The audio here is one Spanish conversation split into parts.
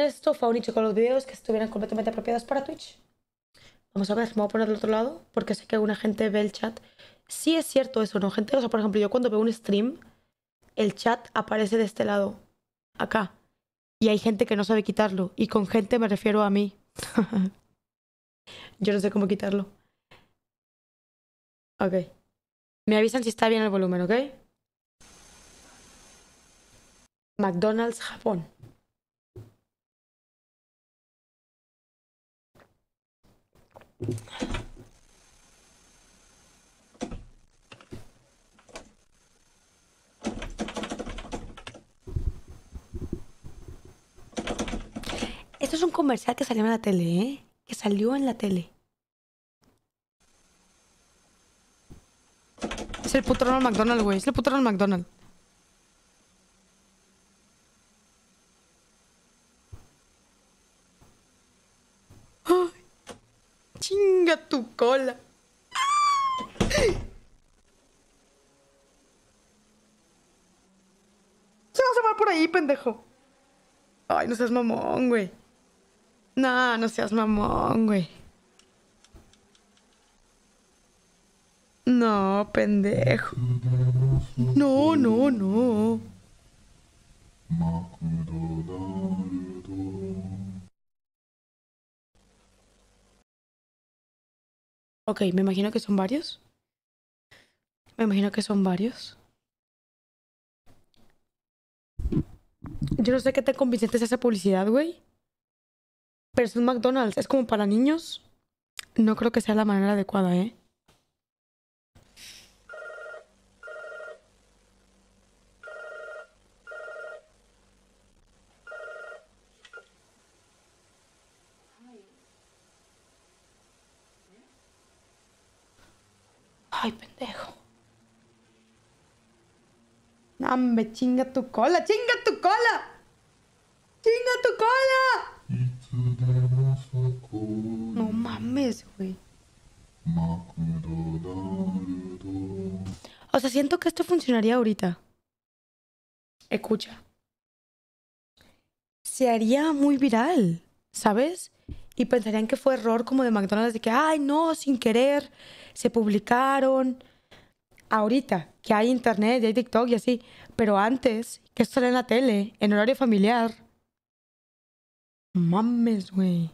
Esto fue un nicho con los videos que estuvieran completamente apropiados para Twitch. Vamos a ver, me voy a poner del otro lado, porque sé que alguna gente ve el chat. Sí es cierto eso, ¿no, gente? O sea, por ejemplo, yo cuando veo un stream, el chat aparece de este lado, acá. Y hay gente que no sabe quitarlo. Y con gente me refiero a mí. yo no sé cómo quitarlo. Ok. Me avisan si está bien el volumen, ¿ok? McDonald's Japón. Esto es un comercial que salió en la tele, ¿eh? Que salió en la tele. Es el puto al McDonald, güey. Es el puto al McDonald. tu cola. Se va a va por ahí, pendejo. Ay, no seas mamón, güey. No, no seas mamón, güey. No, pendejo. No, no, no. Ok, me imagino que son varios. Me imagino que son varios. Yo no sé qué tan convincente es esa publicidad, güey. Pero es un McDonald's, es como para niños. No creo que sea la manera adecuada, ¿eh? Ay, pendejo. ¡Nambe, chinga tu cola, chinga tu cola. Chinga tu cola. No mames, güey. O sea, siento que esto funcionaría ahorita. Escucha. Se haría muy viral, ¿sabes? y pensarían que fue error como de McDonald's, de que, ay, no, sin querer, se publicaron. Ahorita, que hay internet, y hay TikTok y así, pero antes, que esto era en la tele, en horario familiar. Mames, güey.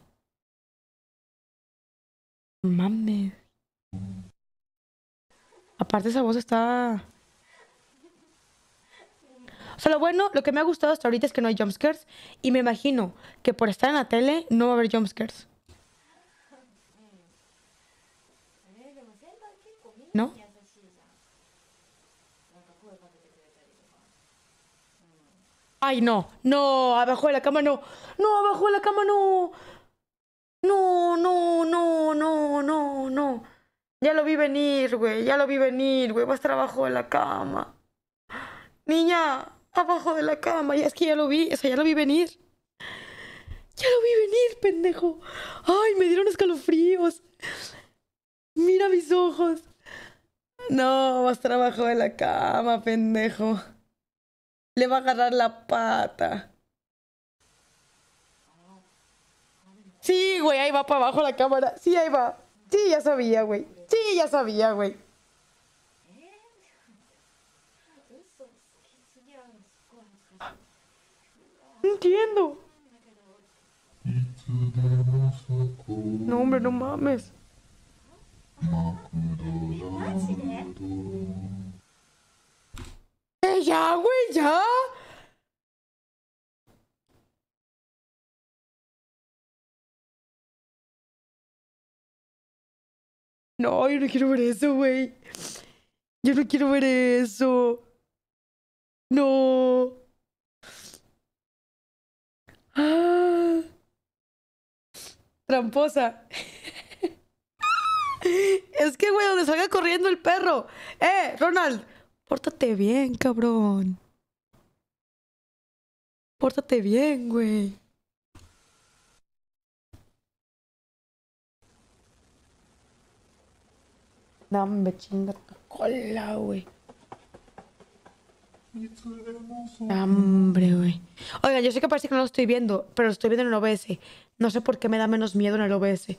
Mames. Aparte esa voz está o sea, lo bueno, lo que me ha gustado hasta ahorita es que no hay jumpscares. Y me imagino que por estar en la tele no va a haber jumpscares. ¿No? Ay, no, no, abajo de la cama no. No, abajo de la cama no. No, no, no, no, no, no. Ya lo vi venir, güey. Ya lo vi venir, güey. Va a estar abajo de la cama. Niña, abajo de la cama. Y es que ya lo vi, o sea, ya lo vi venir. Ya lo vi venir, pendejo. Ay, me dieron escalofríos. Mira mis ojos. No, va a estar abajo de la cama, pendejo. Le va a agarrar la pata. Sí, güey, ahí va para abajo la cámara. Sí, ahí va. Sí, ya sabía, güey. Sí, ya sabía, güey. entiendo. No, hombre, no mames. Eh, ya, güey, ya. No, yo no quiero ver eso, güey. Yo no quiero ver eso. No. Tramposa. es que, güey, donde salga corriendo el perro. ¡Eh, Ronald! Pórtate bien, cabrón. Pórtate bien, güey. Dame chinga cola, güey. Hambre, güey. Oiga, yo sé que parece que no lo estoy viendo, pero lo estoy viendo en el OBS. No sé por qué me da menos miedo en el OBS.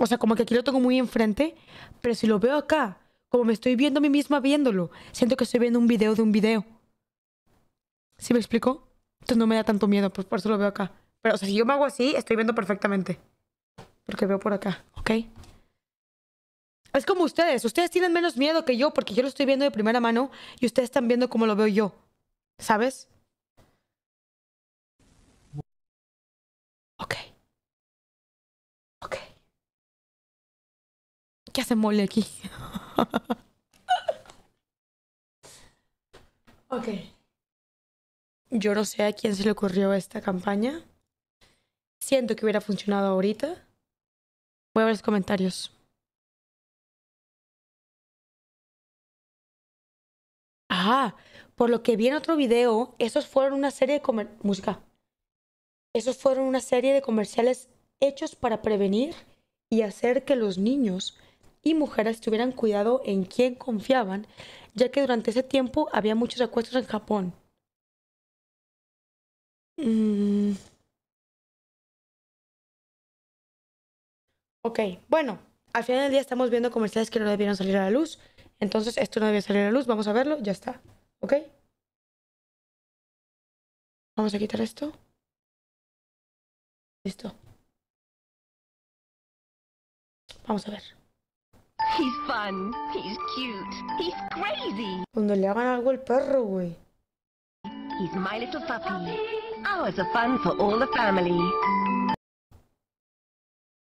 O sea, como que aquí lo tengo muy enfrente, pero si lo veo acá, como me estoy viendo a mí misma viéndolo, siento que estoy viendo un video de un video. ¿Sí me explico? Entonces no me da tanto miedo, pues por eso lo veo acá. Pero, o sea, si yo me hago así, estoy viendo perfectamente. Porque veo por acá, ¿ok? Es como ustedes, ustedes tienen menos miedo que yo porque yo lo estoy viendo de primera mano y ustedes están viendo como lo veo yo, ¿sabes? Ok. Ok. ¿Qué hace mole aquí? ok. Yo no sé a quién se le ocurrió esta campaña. Siento que hubiera funcionado ahorita. Voy a ver los comentarios. por lo que vi en otro video, esos fueron una serie de música. Esos fueron una serie de comerciales hechos para prevenir y hacer que los niños y mujeres tuvieran cuidado en quién confiaban, ya que durante ese tiempo había muchos secuestros en Japón. Mm. Ok, bueno, al final del día estamos viendo comerciales que no debieron salir a la luz. Entonces esto no debe salir a la luz, vamos a verlo, ya está, ¿ok? Vamos a quitar esto. Listo. Vamos a ver. He's fun, he's cute, he's crazy. Cuando le hagan algo al perro, güey. He's my little puppy. Hours of fun for all the family.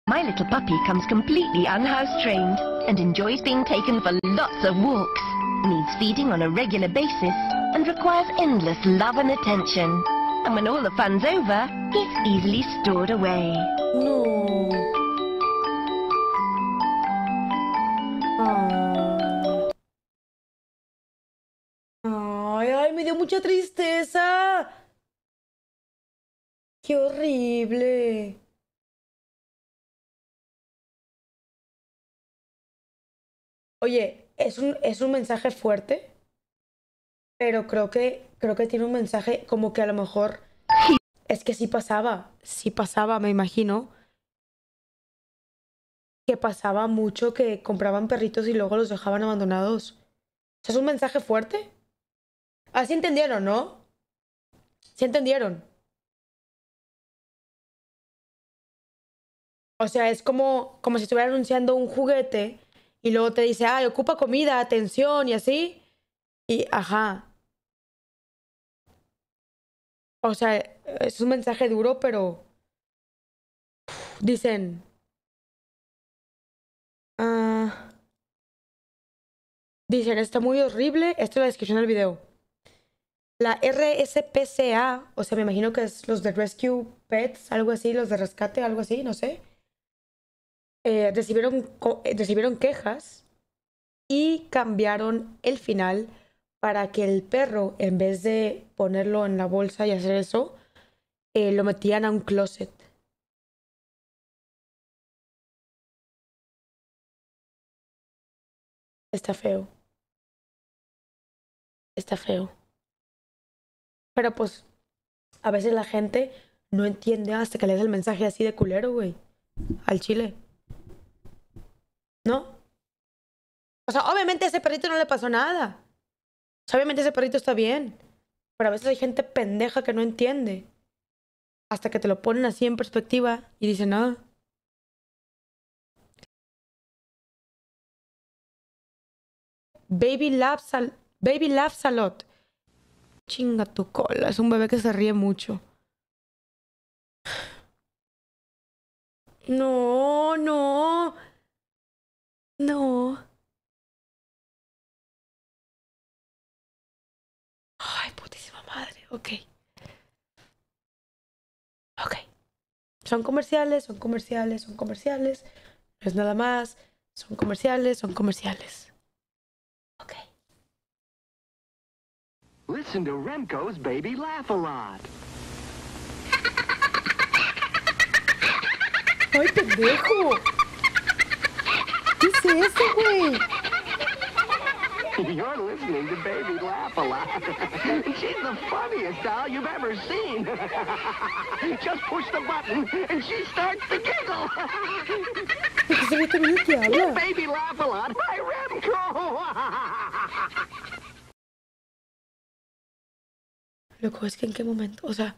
My little puppy comes completely unhouse trained. and enjoys being taken for lots of walks, needs feeding on a regular basis, and requires endless love and attention. And when all the fun's over, he's easily stored away. No. Ah. Ay, ay, me dio mucha tristeza. ¡Qué horrible! Oye, es un, mensaje fuerte, pero creo que, creo que tiene un mensaje como que a lo mejor... Es que sí pasaba, sí pasaba, me imagino. Que pasaba mucho que compraban perritos y luego los dejaban abandonados. O sea, es un mensaje fuerte. Así entendieron, ¿no? Sí entendieron. O sea, es como, como si estuviera anunciando un juguete y luego te dice, ay, ocupa comida, atención y así. Y ajá. O sea, es un mensaje duro, pero dicen. Ah, dicen, está muy horrible. Esto es la descripción del video. La RSPCA, o sea, me imagino que es los de Rescue Pets, algo así, los de rescate, algo así, no sé eh, eh, recibieron, quejas y cambiaron el final para que el perro, en vez de ponerlo en la bolsa y hacer eso, eh, lo metían a un closet. Está feo. Está feo. Pero pues, a veces la gente no entiende hasta que le das el mensaje así de culero, güey. Al chile. ¿No? O sea, obviamente a ese perrito no le pasó nada. O sea, obviamente ese perrito está bien. Pero a veces hay gente pendeja que no entiende. Hasta que te lo ponen así en perspectiva y dicen, no. Ah". Baby laughs, baby laughs a lot. Chinga tu cola, es un bebé que se ríe mucho. No, no. No. Ay, putísima madre. Ok. Ok. Son comerciales, son comerciales, son comerciales. es nada más. Son comerciales, son comerciales. Ok. Listen to Remco's baby laugh a lot. ¿Qué es eso, güey? You're listening to Baby laugh a lot. She's the funniest doll you've ever seen. Just push the button and she starts to giggle. Your baby laugh a lot by Remco. Loco, es que en qué momento, o sea,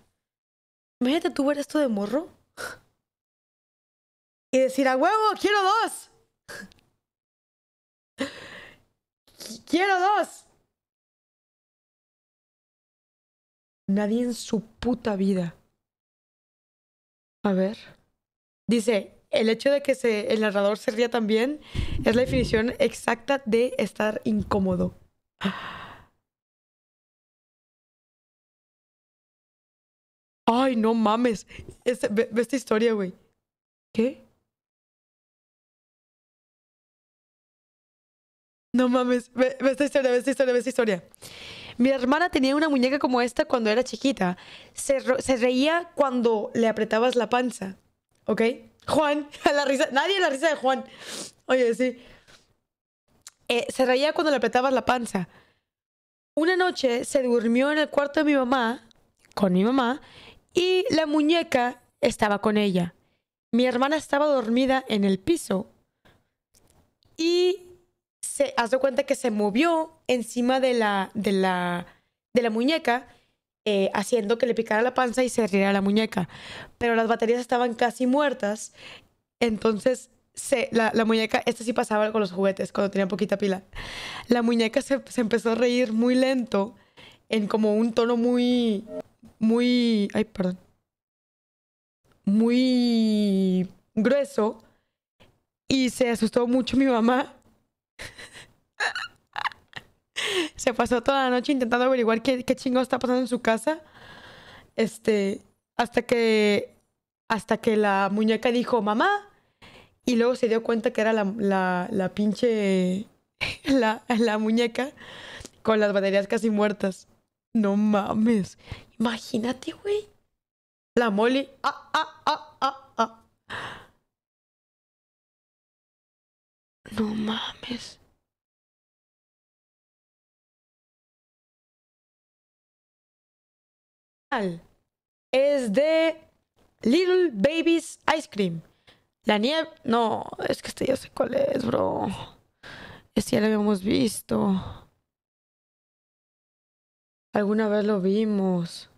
imagínate tú ver esto de morro y decir, a huevo, quiero dos. ¡Quiero dos! Nadie en su puta vida. A ver. Dice, el hecho de que el narrador se ría también es la definición exacta de estar incómodo. Ay, no mames. Este, ve, ve esta historia, güey. ¿Qué? No mames, ve, esta historia, ve esta historia, ve esta historia. Mi hermana tenía una muñeca como esta cuando era chiquita. Se, reía cuando le apretabas la panza. ¿Ok? Juan, la risa, nadie a la risa de Juan. Oye, sí. Eh, se reía cuando le apretabas la panza. Una noche se durmió en el cuarto de mi mamá, con mi mamá, y la muñeca estaba con ella. Mi hermana estaba dormida en el piso y hace cuenta que se movió encima de la, de la, de la muñeca, eh, haciendo que le picara la panza y se riera la muñeca. Pero las baterías estaban casi muertas, entonces se, la, la, muñeca, esto sí pasaba con los juguetes cuando tenía poquita pila, la muñeca se, se empezó a reír muy lento, en como un tono muy, muy, ay, perdón, muy grueso y se asustó mucho mi mamá se pasó toda la noche intentando averiguar qué, chingo está pasando en su casa. Este, hasta que, hasta que la muñeca dijo, mamá. Y luego se dio cuenta que era la, la, pinche, la, muñeca con las baterías casi muertas. No mames. Imagínate, güey. La Molly. Ah, ah, ah, ah, ah. No mames. es de Little Baby's Ice Cream. La nieve. No, es que este ya sé cuál es, bro. Este ya lo habíamos visto. Alguna vez lo vimos.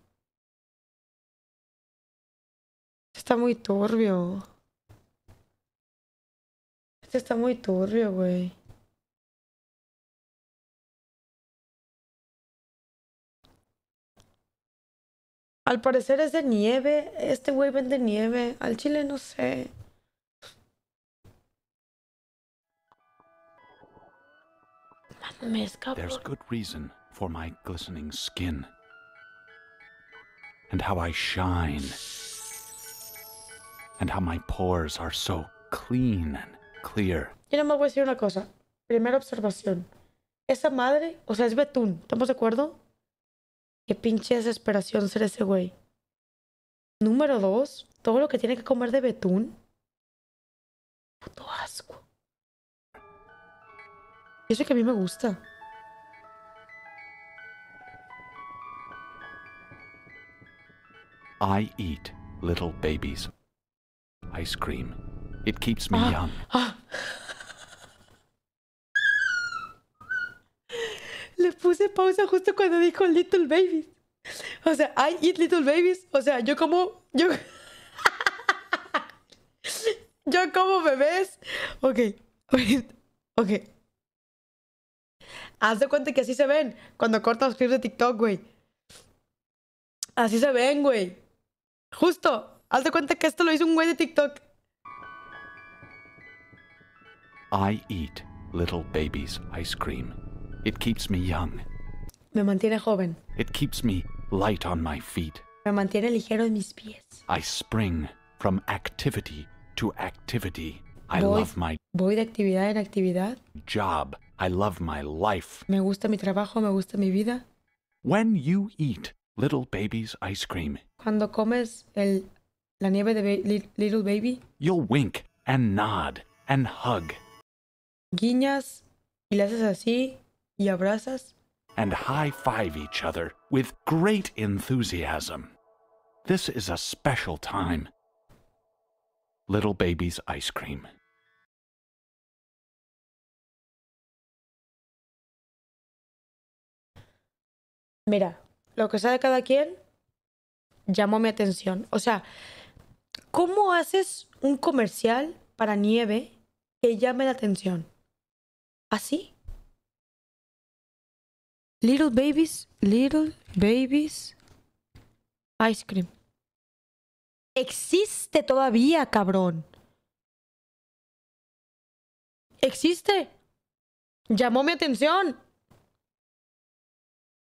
Está muy turbio. Este está muy turbio, güey. Al parecer es de nieve. Este güey vende nieve. Al chile no sé. There's good reason for my glistening skin and how I shine and how my pores are so clean and clear. Yo no me voy a decir una cosa. Primera observación. Esa madre, o sea, es betún. ¿Estamos de acuerdo? Qué pinche desesperación ser ese güey. Número dos, todo lo que tiene que comer de betún. Puto asco. Y eso que a mí me gusta. I eat little babies. Ice cream. It keeps me ah, young. Ah. puse pausa justo cuando dijo Little Babies. O sea, I eat little babies. O sea, yo como. Yo, yo como bebés. Ok. Ok. Haz de cuenta que así se ven cuando los clips de TikTok, güey. Así se ven, güey. Justo. Haz de cuenta que esto lo hizo un güey de TikTok. I eat little babies ice cream. It keeps me young. Me mantiene joven. It keeps me light on my feet. Me mantiene ligero en mis pies. I spring from activity to activity. I voy, love my voy de actividad en actividad. Job. I love my life. Me gusta mi trabajo, me gusta mi vida. When you eat little baby's ice cream. Cuando comes el la nieve de ba little baby. You'll wink and nod and hug. Guiñas y le haces así y abrazas and high five each other with great enthusiasm. This is a special time. Little Baby's Ice Cream. Mira, lo que sabe cada quien llamó mi atención. O sea, ¿cómo haces un comercial para nieve que llame la atención? ¿Así? Little Babies, Little Babies Ice Cream. Existe todavía, cabrón. Existe. Llamó mi atención.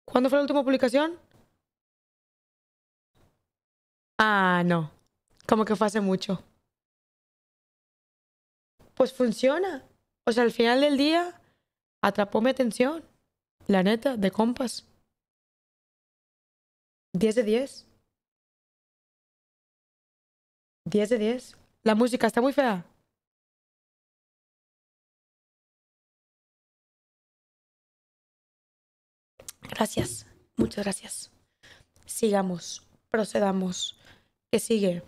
¿Cuándo fue la última publicación? Ah, no. Como que fue hace mucho. Pues funciona. O sea, al final del día atrapó mi atención. La neta, de compas. 10 de 10. 10 de 10. La música está muy fea. Gracias, muchas gracias. Sigamos, procedamos. ¿Qué sigue?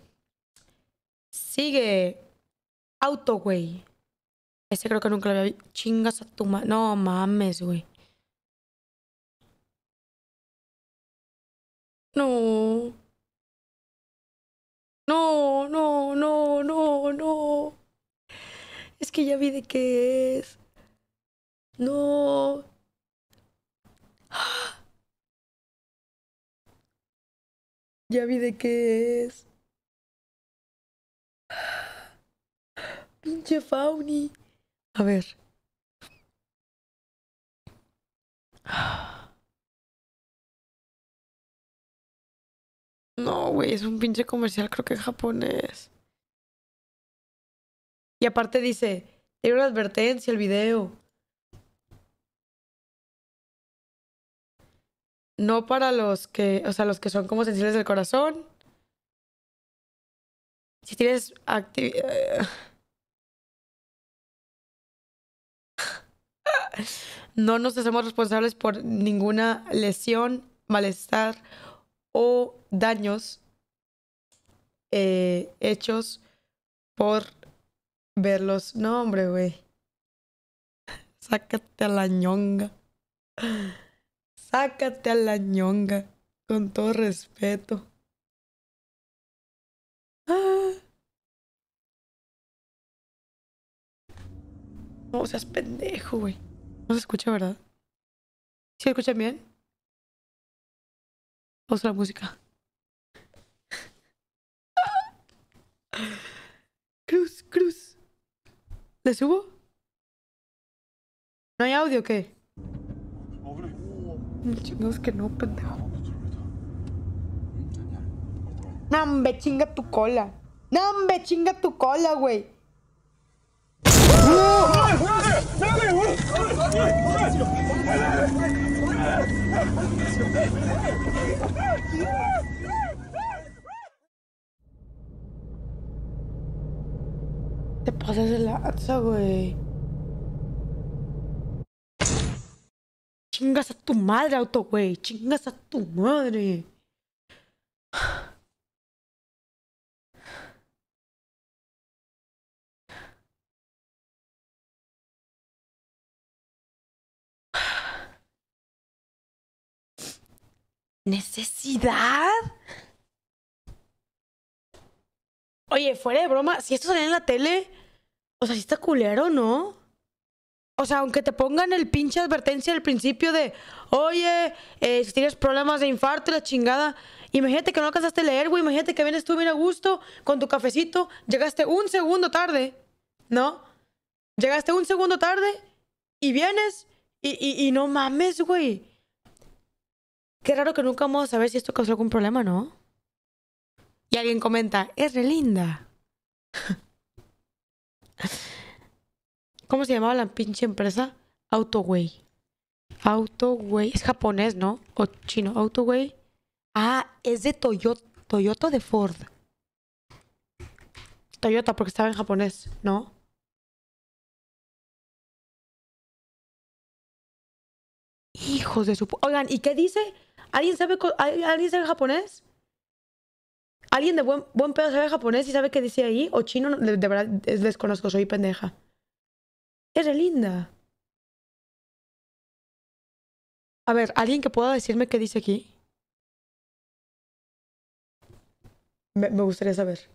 Sigue Auto, Autoway. Ese creo que nunca lo había visto. Chingas a tu madre. No mames, güey. No, no, no, no, no. Es que ya vi de qué es. No. Ya vi de qué es. Pinche Fauni. A ver. No, güey, es un pinche comercial, creo que japonés. Y aparte dice, tiene una advertencia el video. No para los que, o sea, los que son como sensibles del corazón. Si tienes actividad... Eh, no nos hacemos responsables por ninguna lesión, malestar o daños eh, hechos por verlos. No, hombre, güey. Sácate a la ñonga. Sácate a la ñonga. Con todo respeto. No seas pendejo, güey. No se escucha, ¿verdad? ¿Sí escuchan bien? Pues, la música. Cruz, cruz. ¿Le subo? ¿No hay audio o qué? es que no, pendejo. ¡Nambe, chinga tu cola. ¡Nambe, chinga tu cola, güey. ¡No! Te pasas el lanza, güey. Chingas a tu madre, auto, güey. Chingas a tu madre. ¿Necesidad? Oye, fuera de broma, si esto salía en la tele, o sea, si está culero, ¿no? O sea, aunque te pongan el pinche advertencia al principio de, oye, eh, si tienes problemas de infarto la chingada, imagínate que no alcanzaste a leer, güey, imagínate que vienes tú bien a gusto con tu cafecito, llegaste un segundo tarde, ¿no? Llegaste un segundo tarde y vienes y, y, y no mames, güey. Qué raro que nunca vamos a saber si esto causó algún problema, ¿no? Y alguien comenta, es re linda. ¿Cómo se llamaba la pinche empresa? Autoway. Autoway. Es japonés, ¿no? O chino. Autoway. Ah, es de Toyota. Toyota de Ford. Toyota, porque estaba en japonés, ¿no? Hijos de su... Oigan, ¿y qué dice ¿Alguien sabe, ¿alguien japonés? ¿Alguien de buen, buen pedo sabe japonés y sabe qué dice ahí? ¿O chino? De, verdad, es, desconozco, soy pendeja. Eres linda. A ver, ¿alguien que pueda decirme qué dice aquí? me gustaría saber.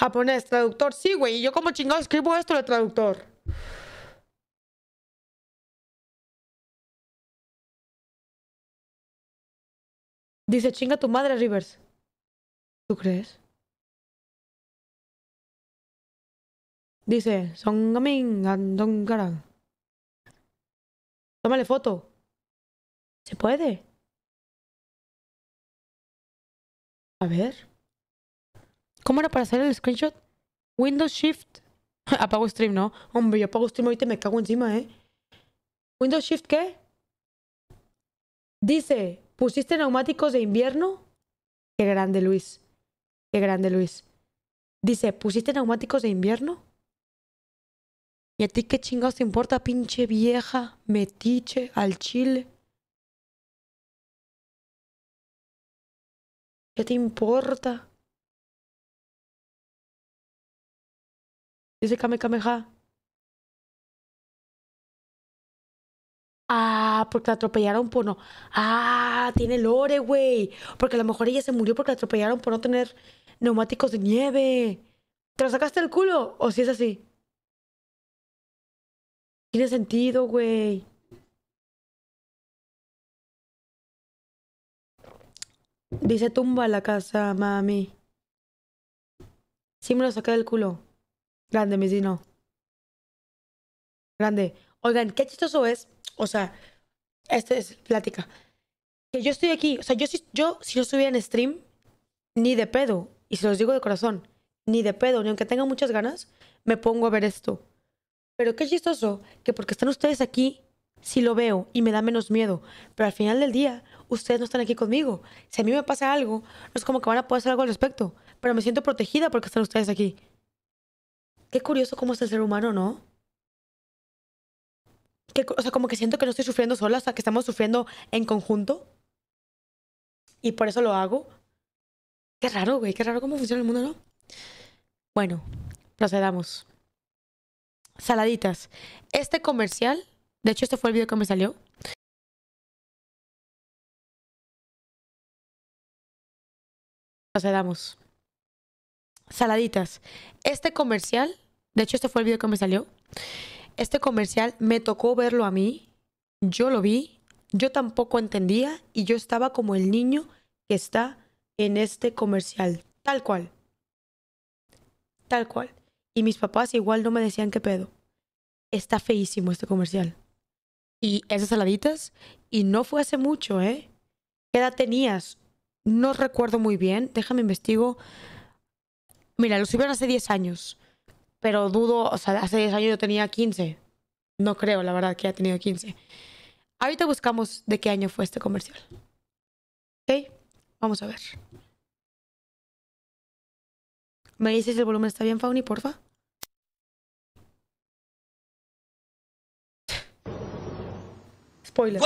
Japonés, traductor. Sí, güey. ¿Y yo como chingado escribo esto de traductor? Dice, chinga tu madre, Rivers. ¿Tú crees? Dice, son andón garan. Tómale foto. ¿Se puede? A ver. ¿Cómo era para hacer el screenshot? Windows Shift. apago stream, ¿no? Hombre, yo apago stream ahorita me cago encima, ¿eh? Windows Shift, ¿qué? Dice, ¿pusiste neumáticos de invierno? Qué grande, Luis. Qué grande, Luis. Dice, ¿pusiste neumáticos de invierno? ¿Y a ti qué chingados te importa, pinche vieja, metiche, al chile? ¿Qué te importa? Dice Kame Kameha. Ah, porque la atropellaron por no. Ah, tiene lore, güey. Porque a lo mejor ella se murió porque la atropellaron por no tener neumáticos de nieve. ¿Te lo sacaste del culo? ¿O si es así? Tiene sentido, güey. Dice tumba la casa, mami. Sí me lo saqué del culo. Grande, mi Grande. Oigan, qué chistoso es. O sea, esta es plática. Que yo estoy aquí. O sea, yo si, yo, si yo estuviera en stream, ni de pedo. Y se los digo de corazón, ni de pedo, ni aunque tenga muchas ganas, me pongo a ver esto. Pero qué chistoso que porque están ustedes aquí, si lo veo y me da menos miedo. Pero al final del día, ustedes no están aquí conmigo. Si a mí me pasa algo, no es como que van a poder hacer algo al respecto. Pero me siento protegida porque están ustedes aquí. Qué curioso cómo es el ser humano, ¿no? o sea, como que siento que no estoy sufriendo sola, o sea, que estamos sufriendo en conjunto. Y por eso lo hago. Qué raro, güey, qué raro cómo funciona el mundo, ¿no? Bueno, procedamos. Saladitas. Este comercial, de hecho este fue el video que me salió. Procedamos saladitas. Este comercial, de hecho este fue el video que me salió. Este comercial me tocó verlo a mí. Yo lo vi, yo tampoco entendía y yo estaba como el niño que está en este comercial, tal cual. Tal cual. Y mis papás igual no me decían qué pedo. Está feísimo este comercial. Y esas saladitas, y no fue hace mucho, ¿eh? ¿Qué edad tenías? No recuerdo muy bien, déjame investigo. Mira, lo subieron hace 10 años. Pero dudo, o sea, hace 10 años yo tenía 15. No creo, la verdad, que haya tenido 15. Ahorita buscamos de qué año fue este comercial. ¿Ok? Vamos a ver. ¿Me dices si el volumen está bien, Fauni, porfa? Spoiler.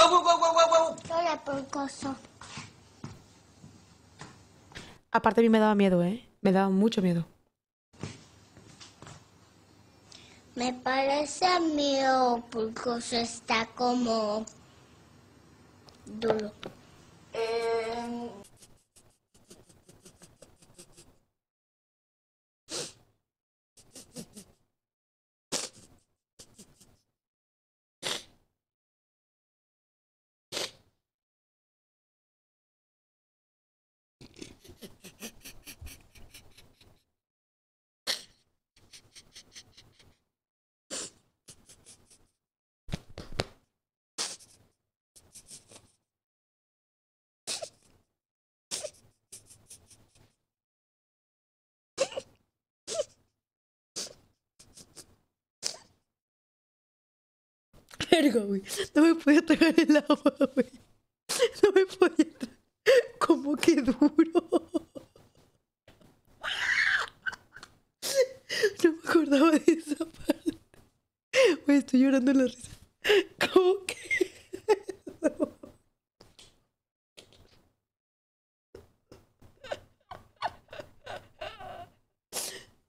Aparte a mí me daba miedo, ¿eh? Me da mucho miedo. Me parece miedo porque está como duro. Eh, No me podía tragar el agua, güey. No me podía tragar. Como que duro. No me acordaba de esa parte. Güey, estoy llorando en la risa. ¿Cómo que? No.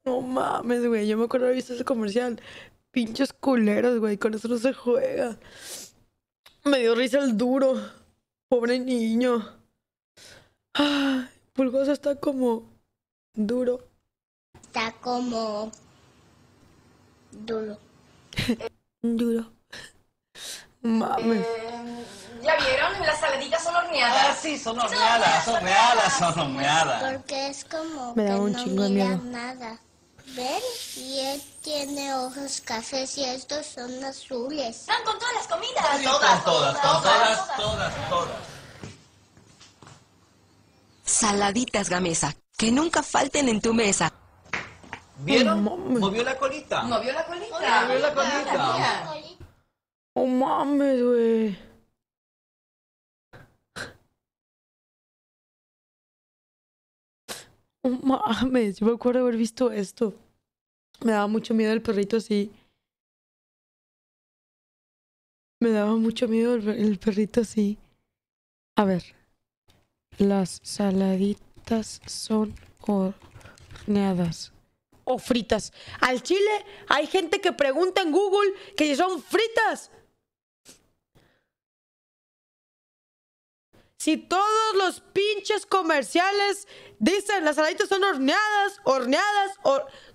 No mames, güey. Yo me acuerdo de haber visto ese comercial pinches culeros, güey. Con eso no se juega. Me dio risa el duro. Pobre niño. Ay, Pulgosa está como duro. Está como duro. duro. Mames. Eh, ¿Ya vieron? Las saladitas son horneadas. Ah, sí, son horneadas, son horneadas, son horneadas. Porque es como Me da un chingo de miedo. Ven, y él tiene ojos cafés y estos son azules. ¡Están con todas las comidas! Todas, todas, todas, todas, todas. Saladitas, Gamesa, que nunca falten en tu mesa. ¿Vieron? Oh, Movió la colita. Movió la colita. Movió la colita. Oh, mames, güey. mames, yo me acuerdo haber visto esto. Me daba mucho miedo el perrito así. Me daba mucho miedo el, perrito así. A ver. Las saladitas son horneadas o fritas. Al chile hay gente que pregunta en Google que son fritas si todos los pinches comerciales dicen las saladitas son horneadas, horneadas,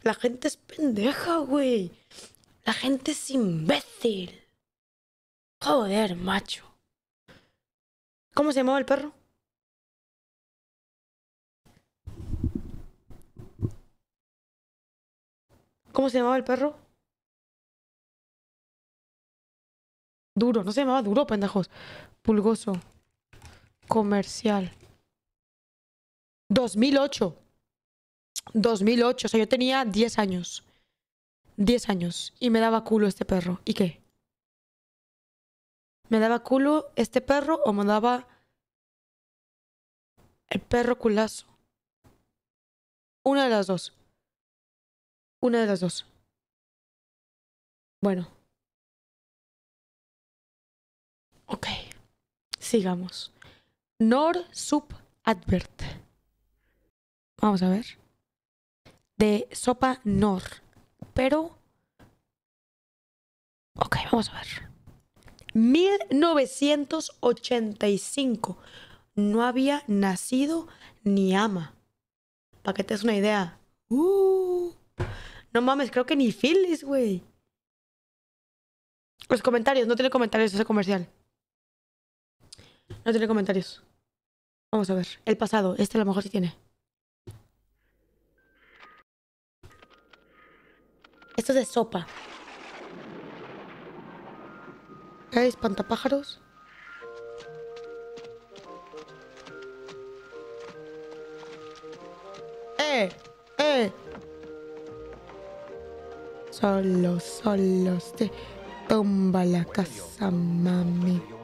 La gente es pendeja, güey. La gente es imbécil. Joder, macho. ¿Cómo se llamaba el perro? ¿Cómo se llamaba el perro? Duro, no se llamaba duro, pendejos. Pulgoso comercial. 2008. 2008. O sea, yo tenía 10 años. 10 años. Y me daba culo este perro. ¿Y qué? ¿Me daba culo este perro o me daba el perro culazo? Una de las dos. Una de las dos. Bueno. Ok. Sigamos. Nor Sup Advert. Vamos a ver. De sopa Nor. Pero. Ok, vamos a ver. 1985. No había nacido ni ama. Para que te des una idea. Uh. no mames, creo que ni Phyllis, güey. Los comentarios, no tiene comentarios ese comercial. No tiene comentarios. Vamos a ver. El pasado. Este a lo mejor sí tiene. Esto es de sopa. espantapájaros. ¡Eh! ¡Eh! Solo, solo te tumba la casa, mami.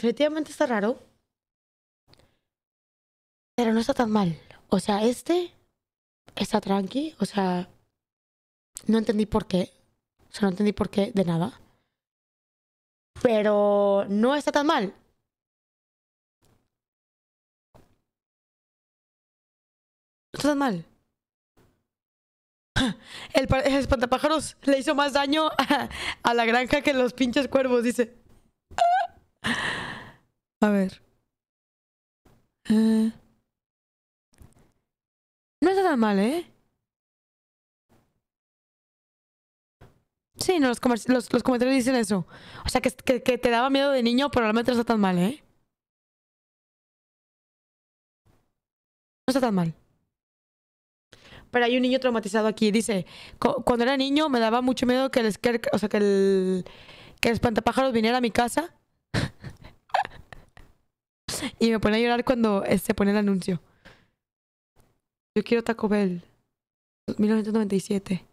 definitivamente está raro, pero no está tan mal. O sea, este está tranqui, o sea, no entendí por qué. O sea, no entendí por qué de nada. Pero no está tan mal. No está tan mal. El, espantapájaros le hizo más daño a, a la granja que los pinches cuervos, dice. A ver. Eh. No está tan mal, ¿eh? Sí, no, los, los, comentarios dicen eso. O sea, que, que, te daba miedo de niño, pero realmente no está tan mal, ¿eh? No está tan mal. Pero hay un niño traumatizado aquí. Dice, cuando era niño me daba mucho miedo que el, o sea, que el, que el espantapájaros viniera a mi casa y me pone a llorar cuando se este, pone el anuncio. Yo quiero Taco Bell. 1997.